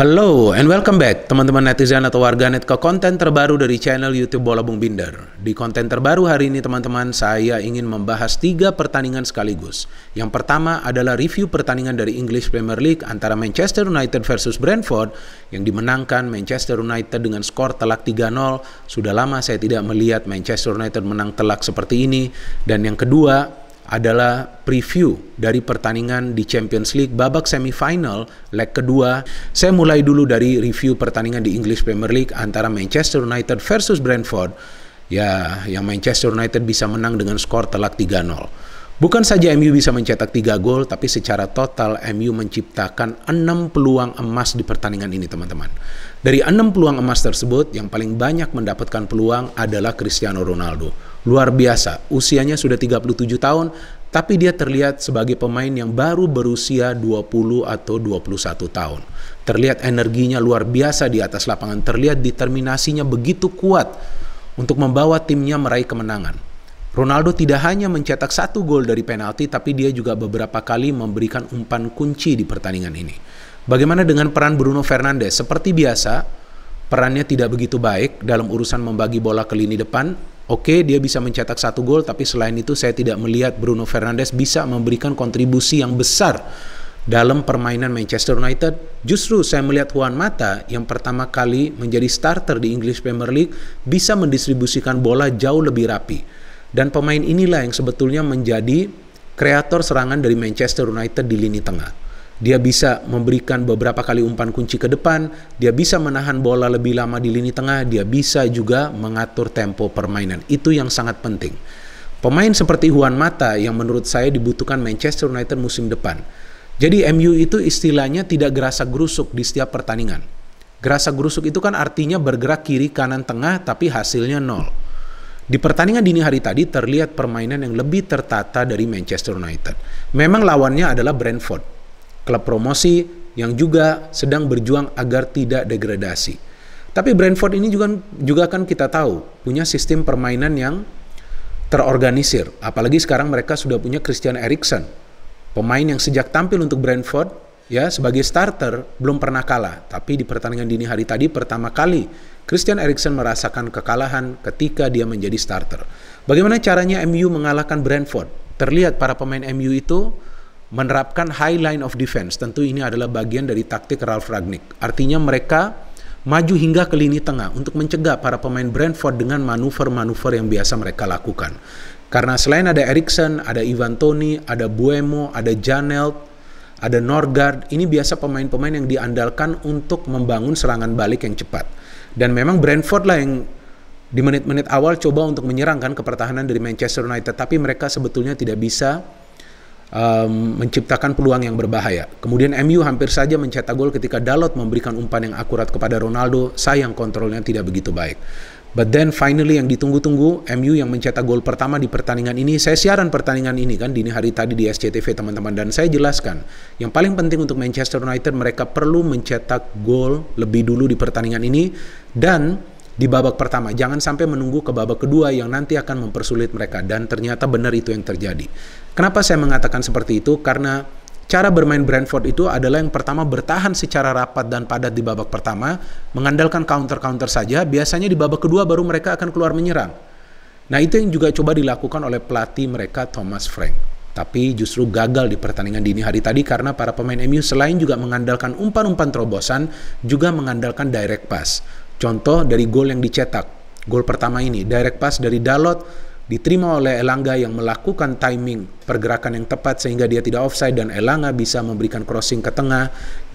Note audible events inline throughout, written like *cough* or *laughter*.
Halo and welcome back teman-teman netizen atau warganet ke konten terbaru dari channel YouTube Bola Bung Binder. Di konten terbaru hari ini teman-teman saya ingin membahas tiga pertandingan sekaligus. Yang pertama adalah review pertandingan dari English Premier League antara Manchester United versus Brentford yang dimenangkan Manchester United dengan skor telak 3-0. Sudah lama saya tidak melihat Manchester United menang telak seperti ini. Dan yang kedua adalah preview dari pertandingan di Champions League babak semifinal leg kedua. Saya mulai dulu dari review pertandingan di English Premier League antara Manchester United versus Brentford. Ya, yang Manchester United bisa menang dengan skor telak 3-0. Bukan saja MU bisa mencetak 3 gol, tapi secara total MU menciptakan 6 peluang emas di pertandingan ini, teman-teman. Dari 6 peluang emas tersebut, yang paling banyak mendapatkan peluang adalah Cristiano Ronaldo luar biasa. Usianya sudah 37 tahun, tapi dia terlihat sebagai pemain yang baru berusia 20 atau 21 tahun. Terlihat energinya luar biasa di atas lapangan, terlihat determinasinya begitu kuat untuk membawa timnya meraih kemenangan. Ronaldo tidak hanya mencetak satu gol dari penalti, tapi dia juga beberapa kali memberikan umpan kunci di pertandingan ini. Bagaimana dengan peran Bruno Fernandes? Seperti biasa, perannya tidak begitu baik dalam urusan membagi bola ke lini depan, Oke, okay, dia bisa mencetak satu gol, tapi selain itu saya tidak melihat Bruno Fernandes bisa memberikan kontribusi yang besar dalam permainan Manchester United. Justru saya melihat Juan Mata yang pertama kali menjadi starter di English Premier League bisa mendistribusikan bola jauh lebih rapi. Dan pemain inilah yang sebetulnya menjadi kreator serangan dari Manchester United di lini tengah. Dia bisa memberikan beberapa kali umpan kunci ke depan, dia bisa menahan bola lebih lama di lini tengah, dia bisa juga mengatur tempo permainan. Itu yang sangat penting. Pemain seperti Juan Mata yang menurut saya dibutuhkan Manchester United musim depan. Jadi MU itu istilahnya tidak gerasa gerusuk di setiap pertandingan. Gerasa gerusuk itu kan artinya bergerak kiri kanan tengah tapi hasilnya nol. Di pertandingan dini hari tadi terlihat permainan yang lebih tertata dari Manchester United. Memang lawannya adalah Brentford klub promosi yang juga sedang berjuang agar tidak degradasi. Tapi Brentford ini juga juga kan kita tahu punya sistem permainan yang terorganisir. Apalagi sekarang mereka sudah punya Christian Eriksen, pemain yang sejak tampil untuk Brentford ya sebagai starter belum pernah kalah. Tapi di pertandingan dini hari tadi pertama kali Christian Eriksen merasakan kekalahan ketika dia menjadi starter. Bagaimana caranya MU mengalahkan Brentford? Terlihat para pemain MU itu menerapkan high line of defense. Tentu ini adalah bagian dari taktik Ralf Ragnick. Artinya mereka maju hingga ke lini tengah untuk mencegah para pemain Brentford dengan manuver-manuver yang biasa mereka lakukan. Karena selain ada Eriksen, ada Ivan Toni, ada Buemo, ada Janelt, ada Norgard, ini biasa pemain-pemain yang diandalkan untuk membangun serangan balik yang cepat. Dan memang Brentford lah yang di menit-menit awal coba untuk menyerangkan kepertahanan ke pertahanan dari Manchester United, tapi mereka sebetulnya tidak bisa um, menciptakan peluang yang berbahaya. Kemudian MU hampir saja mencetak gol ketika Dalot memberikan umpan yang akurat kepada Ronaldo, sayang kontrolnya tidak begitu baik. But then finally yang ditunggu-tunggu, MU yang mencetak gol pertama di pertandingan ini, saya siaran pertandingan ini kan dini hari tadi di SCTV teman-teman dan saya jelaskan, yang paling penting untuk Manchester United mereka perlu mencetak gol lebih dulu di pertandingan ini dan di babak pertama. Jangan sampai menunggu ke babak kedua yang nanti akan mempersulit mereka dan ternyata benar itu yang terjadi. Kenapa saya mengatakan seperti itu? Karena Cara bermain Brentford itu adalah yang pertama bertahan secara rapat dan padat di babak pertama, mengandalkan counter-counter saja, biasanya di babak kedua baru mereka akan keluar menyerang. Nah itu yang juga coba dilakukan oleh pelatih mereka Thomas Frank. Tapi justru gagal di pertandingan dini hari tadi karena para pemain MU selain juga mengandalkan umpan-umpan terobosan, juga mengandalkan direct pass. Contoh dari gol yang dicetak. Gol pertama ini, direct pass dari Dalot diterima oleh Elanga yang melakukan timing pergerakan yang tepat sehingga dia tidak offside dan Elanga bisa memberikan crossing ke tengah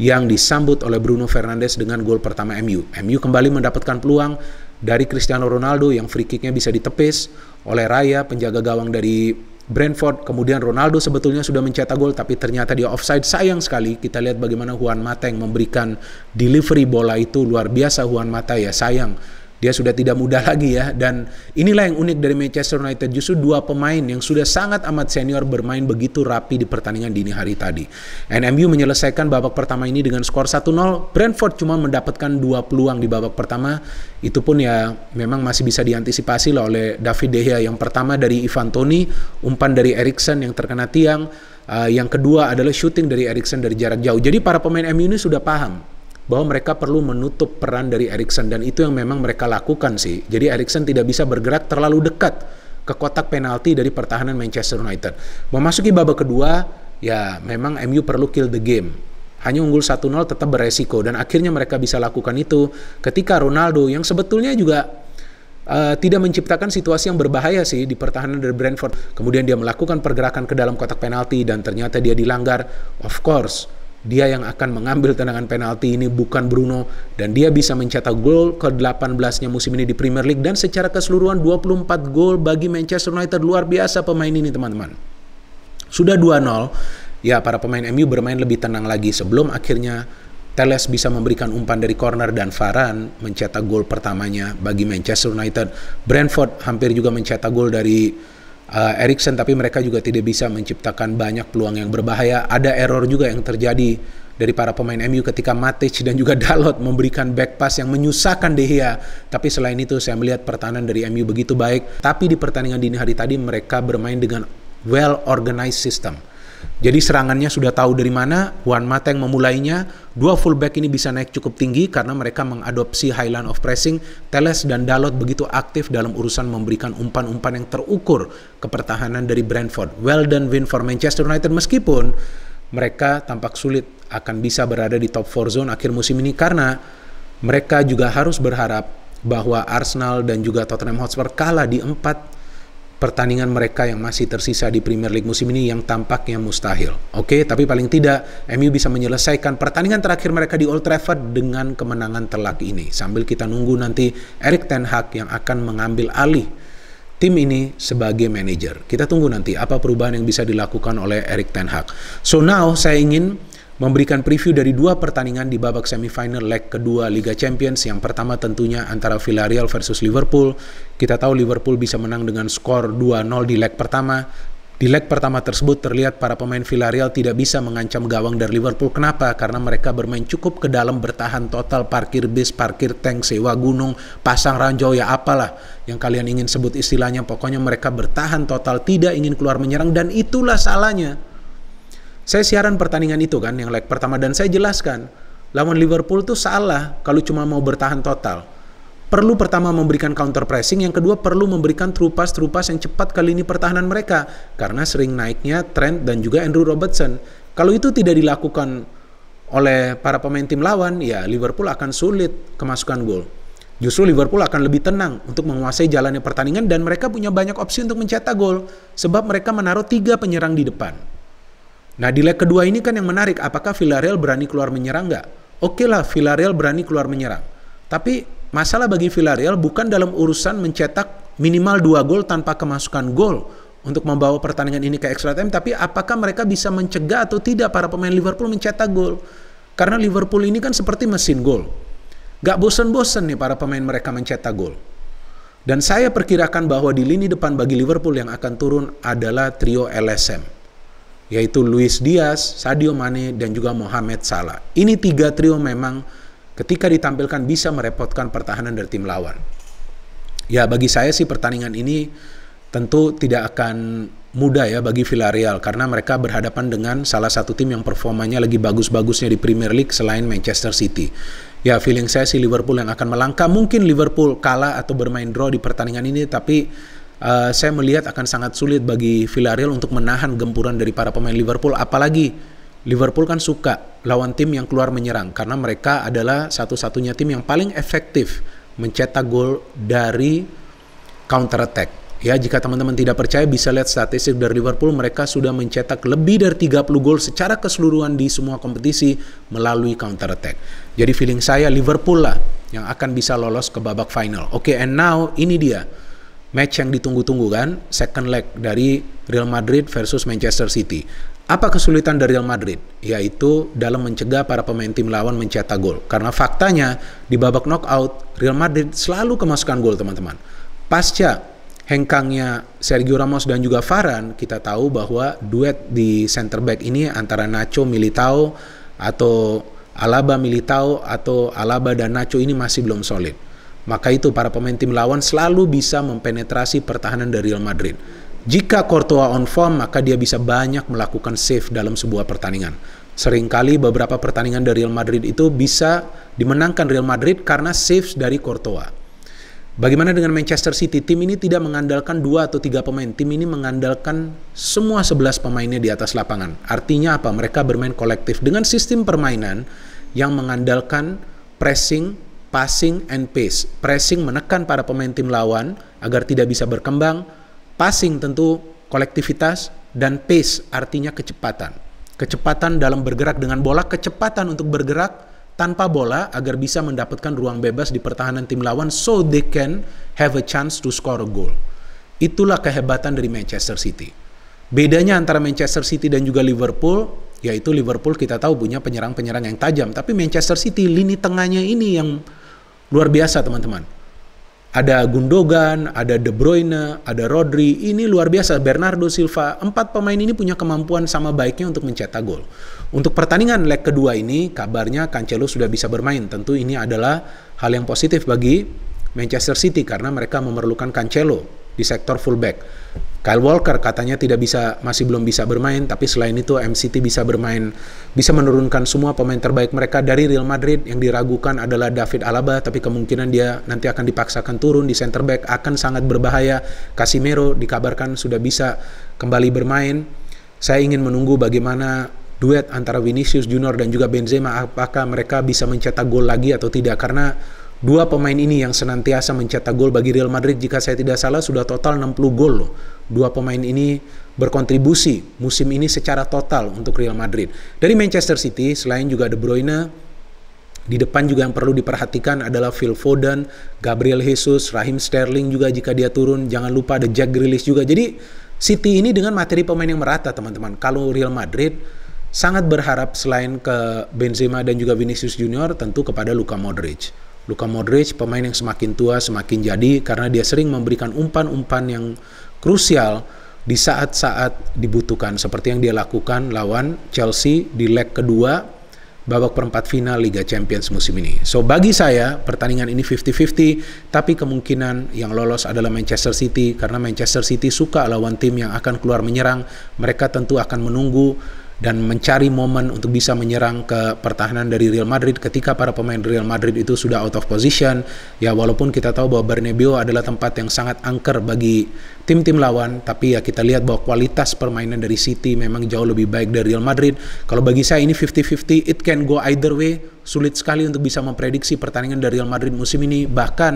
yang disambut oleh Bruno Fernandes dengan gol pertama MU. MU kembali mendapatkan peluang dari Cristiano Ronaldo yang free kicknya bisa ditepis oleh Raya penjaga gawang dari Brentford. Kemudian Ronaldo sebetulnya sudah mencetak gol tapi ternyata dia offside. Sayang sekali kita lihat bagaimana Juan Mata yang memberikan delivery bola itu luar biasa Juan Mata ya sayang dia sudah tidak muda lagi ya dan inilah yang unik dari Manchester United justru dua pemain yang sudah sangat amat senior bermain begitu rapi di pertandingan dini hari tadi. NMU menyelesaikan babak pertama ini dengan skor 1-0. Brentford cuma mendapatkan dua peluang di babak pertama. Itu pun ya memang masih bisa diantisipasi lah oleh David De Gea yang pertama dari Ivan Toni, umpan dari Erikson yang terkena tiang. Uh, yang kedua adalah shooting dari Erikson dari jarak jauh. Jadi para pemain MU ini sudah paham bahwa mereka perlu menutup peran dari Erikson dan itu yang memang mereka lakukan sih. Jadi Erikson tidak bisa bergerak terlalu dekat ke kotak penalti dari pertahanan Manchester United. Memasuki babak kedua, ya memang MU perlu kill the game. Hanya unggul 1-0 tetap beresiko dan akhirnya mereka bisa lakukan itu ketika Ronaldo yang sebetulnya juga uh, tidak menciptakan situasi yang berbahaya sih di pertahanan dari Brentford. Kemudian dia melakukan pergerakan ke dalam kotak penalti dan ternyata dia dilanggar. Of course, dia yang akan mengambil tendangan penalti ini bukan Bruno dan dia bisa mencetak gol ke-18-nya musim ini di Premier League dan secara keseluruhan 24 gol bagi Manchester United luar biasa pemain ini teman-teman. Sudah 2-0, ya para pemain MU bermain lebih tenang lagi sebelum akhirnya Teles bisa memberikan umpan dari corner dan Varane mencetak gol pertamanya bagi Manchester United. Brentford hampir juga mencetak gol dari uh, eh, Erikson tapi mereka juga tidak bisa menciptakan banyak peluang yang berbahaya. Ada error juga yang terjadi dari para pemain MU ketika Matic dan juga *laughs* Dalot memberikan back pass yang menyusahkan De Gea. Tapi selain itu saya melihat pertahanan dari MU begitu baik, tapi di pertandingan dini hari tadi mereka bermain dengan well organized system jadi serangannya sudah tahu dari mana, Juan Mata yang memulainya, dua fullback ini bisa naik cukup tinggi karena mereka mengadopsi high line of pressing, Teles dan Dalot begitu aktif dalam urusan memberikan umpan-umpan yang terukur ke pertahanan dari Brentford. Well done win for Manchester United meskipun mereka tampak sulit akan bisa berada di top 4 zone akhir musim ini karena mereka juga harus berharap bahwa Arsenal dan juga Tottenham Hotspur kalah di empat pertandingan mereka yang masih tersisa di Premier League musim ini yang tampaknya mustahil. Oke, okay? tapi paling tidak MU bisa menyelesaikan pertandingan terakhir mereka di Old Trafford dengan kemenangan telak ini. Sambil kita nunggu nanti Erik Ten Hag yang akan mengambil alih tim ini sebagai manajer. Kita tunggu nanti apa perubahan yang bisa dilakukan oleh Erik Ten Hag. So now saya ingin memberikan preview dari dua pertandingan di babak semifinal leg kedua Liga Champions. Yang pertama tentunya antara Villarreal versus Liverpool. Kita tahu Liverpool bisa menang dengan skor 2-0 di leg pertama. Di leg pertama tersebut terlihat para pemain Villarreal tidak bisa mengancam gawang dari Liverpool. Kenapa? Karena mereka bermain cukup ke dalam bertahan total parkir bis, parkir tank, sewa gunung, pasang ranjau ya apalah yang kalian ingin sebut istilahnya. Pokoknya mereka bertahan total tidak ingin keluar menyerang dan itulah salahnya saya siaran pertandingan itu kan yang leg pertama dan saya jelaskan lawan Liverpool tuh salah kalau cuma mau bertahan total. Perlu pertama memberikan counter pressing, yang kedua perlu memberikan trupas trupas yang cepat kali ini pertahanan mereka karena sering naiknya Trent dan juga Andrew Robertson. Kalau itu tidak dilakukan oleh para pemain tim lawan, ya Liverpool akan sulit kemasukan gol. Justru Liverpool akan lebih tenang untuk menguasai jalannya pertandingan dan mereka punya banyak opsi untuk mencetak gol sebab mereka menaruh tiga penyerang di depan. Nah di leg kedua ini kan yang menarik, apakah Villarreal berani keluar menyerang nggak? Oke lah Villarreal berani keluar menyerang. Tapi masalah bagi Villarreal bukan dalam urusan mencetak minimal dua gol tanpa kemasukan gol untuk membawa pertandingan ini ke extra time, tapi apakah mereka bisa mencegah atau tidak para pemain Liverpool mencetak gol? Karena Liverpool ini kan seperti mesin gol. Gak bosen-bosen nih para pemain mereka mencetak gol. Dan saya perkirakan bahwa di lini depan bagi Liverpool yang akan turun adalah trio LSM yaitu Luis Diaz, Sadio Mane, dan juga Mohamed Salah. Ini tiga trio memang ketika ditampilkan bisa merepotkan pertahanan dari tim lawan. Ya bagi saya sih pertandingan ini tentu tidak akan mudah ya bagi Villarreal karena mereka berhadapan dengan salah satu tim yang performanya lagi bagus-bagusnya di Premier League selain Manchester City. Ya feeling saya sih Liverpool yang akan melangkah. Mungkin Liverpool kalah atau bermain draw di pertandingan ini tapi uh, saya melihat akan sangat sulit bagi Villarreal untuk menahan gempuran dari para pemain Liverpool apalagi Liverpool kan suka lawan tim yang keluar menyerang karena mereka adalah satu-satunya tim yang paling efektif mencetak gol dari counter attack. Ya, jika teman-teman tidak percaya bisa lihat statistik dari Liverpool, mereka sudah mencetak lebih dari 30 gol secara keseluruhan di semua kompetisi melalui counter attack. Jadi feeling saya Liverpool lah yang akan bisa lolos ke babak final. Oke, okay, and now ini dia match yang ditunggu-tunggu kan, second leg dari Real Madrid versus Manchester City. Apa kesulitan dari Real Madrid? Yaitu dalam mencegah para pemain tim lawan mencetak gol. Karena faktanya di babak knockout Real Madrid selalu kemasukan gol teman-teman. Pasca hengkangnya Sergio Ramos dan juga Varane, kita tahu bahwa duet di center back ini antara Nacho Militao atau Alaba Militao atau Alaba dan Nacho ini masih belum solid. Maka itu para pemain tim lawan selalu bisa mempenetrasi pertahanan dari Real Madrid. Jika Courtois on form, maka dia bisa banyak melakukan save dalam sebuah pertandingan. Seringkali beberapa pertandingan dari Real Madrid itu bisa dimenangkan Real Madrid karena saves dari Courtois. Bagaimana dengan Manchester City? Tim ini tidak mengandalkan dua atau tiga pemain. Tim ini mengandalkan semua 11 pemainnya di atas lapangan. Artinya apa? Mereka bermain kolektif dengan sistem permainan yang mengandalkan pressing passing and pace. Pressing menekan para pemain tim lawan agar tidak bisa berkembang. Passing tentu kolektivitas dan pace artinya kecepatan. Kecepatan dalam bergerak dengan bola, kecepatan untuk bergerak tanpa bola agar bisa mendapatkan ruang bebas di pertahanan tim lawan so they can have a chance to score a goal. Itulah kehebatan dari Manchester City. Bedanya antara Manchester City dan juga Liverpool yaitu Liverpool kita tahu punya penyerang-penyerang yang tajam. Tapi Manchester City lini tengahnya ini yang Luar biasa teman-teman. Ada Gundogan, ada De Bruyne, ada Rodri. Ini luar biasa. Bernardo Silva, empat pemain ini punya kemampuan sama baiknya untuk mencetak gol. Untuk pertandingan leg kedua ini, kabarnya Cancelo sudah bisa bermain. Tentu ini adalah hal yang positif bagi Manchester City karena mereka memerlukan Cancelo di sektor fullback. Kyle Walker katanya tidak bisa masih belum bisa bermain tapi selain itu MCT bisa bermain bisa menurunkan semua pemain terbaik mereka dari Real Madrid yang diragukan adalah David Alaba tapi kemungkinan dia nanti akan dipaksakan turun di center back akan sangat berbahaya Casimiro dikabarkan sudah bisa kembali bermain saya ingin menunggu bagaimana duet antara Vinicius Junior dan juga Benzema apakah mereka bisa mencetak gol lagi atau tidak karena Dua pemain ini yang senantiasa mencetak gol bagi Real Madrid jika saya tidak salah sudah total 60 gol loh. Dua pemain ini berkontribusi musim ini secara total untuk Real Madrid. Dari Manchester City selain juga De Bruyne, di depan juga yang perlu diperhatikan adalah Phil Foden, Gabriel Jesus, Raheem Sterling juga jika dia turun. Jangan lupa ada Jack Grealish juga. Jadi City ini dengan materi pemain yang merata teman-teman. Kalau Real Madrid sangat berharap selain ke Benzema dan juga Vinicius Junior tentu kepada Luka Modric. Luka Modric pemain yang semakin tua semakin jadi karena dia sering memberikan umpan-umpan yang krusial di saat-saat dibutuhkan seperti yang dia lakukan lawan Chelsea di leg kedua babak perempat final Liga Champions musim ini. So bagi saya pertandingan ini 50-50 tapi kemungkinan yang lolos adalah Manchester City karena Manchester City suka lawan tim yang akan keluar menyerang. Mereka tentu akan menunggu dan mencari momen untuk bisa menyerang ke pertahanan dari Real Madrid ketika para pemain Real Madrid itu sudah out of position. Ya walaupun kita tahu bahwa Bernabeu adalah tempat yang sangat angker bagi tim-tim lawan, tapi ya kita lihat bahwa kualitas permainan dari City memang jauh lebih baik dari Real Madrid. Kalau bagi saya ini 50-50, it can go either way sulit sekali untuk bisa memprediksi pertandingan dari Real Madrid musim ini. Bahkan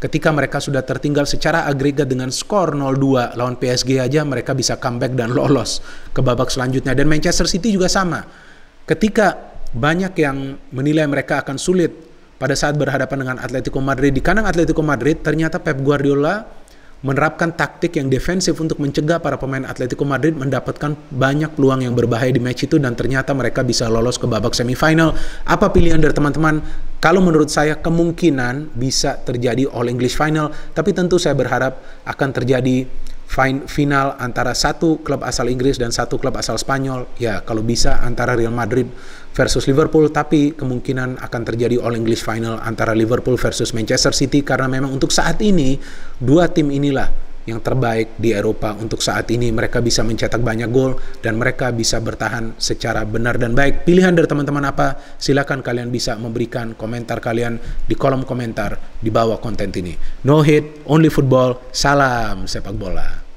ketika mereka sudah tertinggal secara agregat dengan skor 0-2 lawan PSG aja mereka bisa comeback dan lolos ke babak selanjutnya. Dan Manchester City juga sama. Ketika banyak yang menilai mereka akan sulit pada saat berhadapan dengan Atletico Madrid di kandang Atletico Madrid, ternyata Pep Guardiola menerapkan taktik yang defensif untuk mencegah para pemain Atletico Madrid mendapatkan banyak peluang yang berbahaya di match itu dan ternyata mereka bisa lolos ke babak semifinal. Apa pilihan dari teman-teman? Kalau menurut saya kemungkinan bisa terjadi All English Final, tapi tentu saya berharap akan terjadi final antara satu klub asal Inggris dan satu klub asal Spanyol. Ya, kalau bisa antara Real Madrid versus Liverpool, tapi kemungkinan akan terjadi All English Final antara Liverpool versus Manchester City karena memang untuk saat ini dua tim inilah yang terbaik di Eropa untuk saat ini. Mereka bisa mencetak banyak gol dan mereka bisa bertahan secara benar dan baik. Pilihan dari teman-teman apa? Silahkan kalian bisa memberikan komentar kalian di kolom komentar di bawah konten ini. No hit, only football. Salam sepak bola.